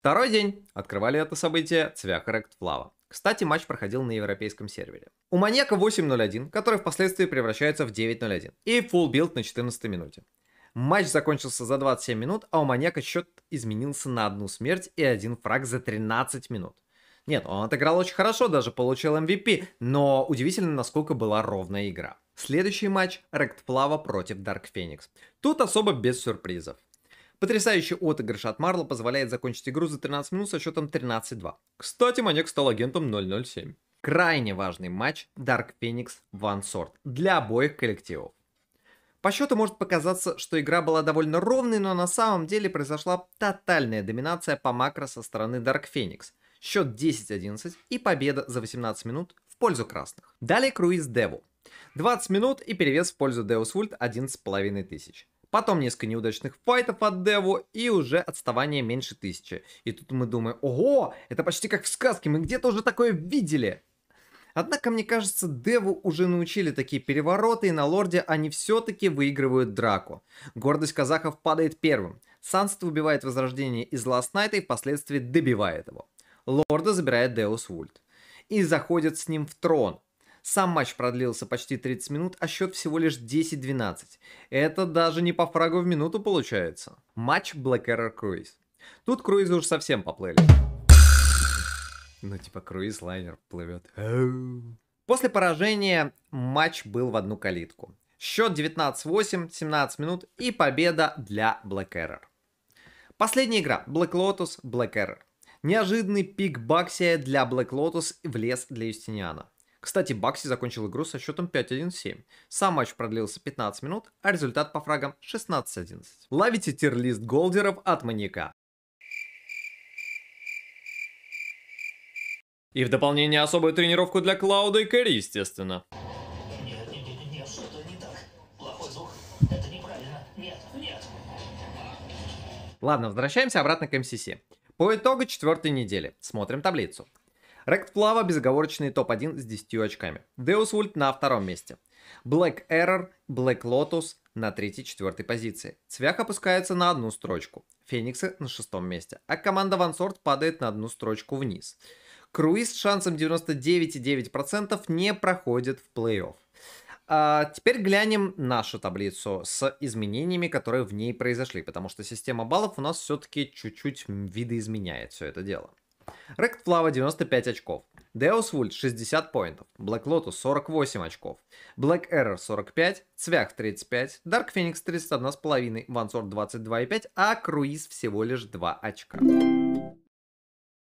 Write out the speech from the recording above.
Второй день открывали это событие Цвякорект Плава. Кстати, матч проходил на европейском сервере. У Маньяка 8.01, который впоследствии превращается в 9.01. И фулл билд на 14 минуте. Матч закончился за 27 минут, а у Маньяка счет изменился на одну смерть и один фраг за 13 минут. Нет, он отыграл очень хорошо, даже получил MVP, эм но удивительно, насколько была ровная игра. Следующий матч – Рект Плава против Дарк Феникс. Тут особо без сюрпризов. Потрясающий отыгрыш от Марла позволяет закончить игру за 13 минут со счетом 13-2. Кстати, Манек стал агентом 007. Крайне важный матч Dark Phoenix One Sword для обоих коллективов. По счету может показаться, что игра была довольно ровной, но на самом деле произошла тотальная доминация по макро со стороны Dark Phoenix. Счет 10-11 и победа за 18 минут в пользу красных. Далее круиз Деву. 20 минут и перевес в пользу Deus Vult 11,5 тысяч. Потом несколько неудачных файтов от Деву и уже отставание меньше тысячи. И тут мы думаем, ого, это почти как в сказке, мы где-то уже такое видели. Однако, мне кажется, Деву уже научили такие перевороты, и на лорде они все-таки выигрывают драку. Гордость казахов падает первым. Санство убивает возрождение из Ласт Найта и впоследствии добивает его. Лорда забирает Деус Вульт. И заходит с ним в трон, сам матч продлился почти 30 минут, а счет всего лишь 10-12. Это даже не по фрагу в минуту получается. Матч Black Error Cruise. Тут круизы уж совсем поплыли. Ну типа круиз-лайнер плывет. После поражения матч был в одну калитку. Счет 19-8, 17 минут и победа для Black Error. Последняя игра. Black Lotus, Black Error. Неожиданный пик Баксия для Black Lotus влез для Юстиниана. Кстати, Бакси закончил игру со счетом 5-1-7. Сам матч продлился 15 минут, а результат по фрагам 16-11. Ловите тир голдеров от маньяка. И в дополнение особую тренировку для Клауда и Кэрри, естественно. Ладно, возвращаемся обратно к МСС. По итогу четвертой недели. Смотрим таблицу. Рект Flava безоговорочный топ-1 с 10 очками. Deus Vult на втором месте. Black Error, Black Lotus на 3-4 позиции. Цвях опускается на одну строчку. Фениксы на шестом месте. А команда Вансорт падает на одну строчку вниз. Круиз с шансом 99,9% не проходит в плей-офф. А теперь глянем нашу таблицу с изменениями, которые в ней произошли, потому что система баллов у нас все-таки чуть-чуть видоизменяет все это дело. Rect Flava 95 очков. Deus Vult 60 поинтов, Black Lotus 48 очков, Black Error 45, Цвях 35, Dark Phoenix 31,5, Вансор 22,5, а Круиз всего лишь 2 очка.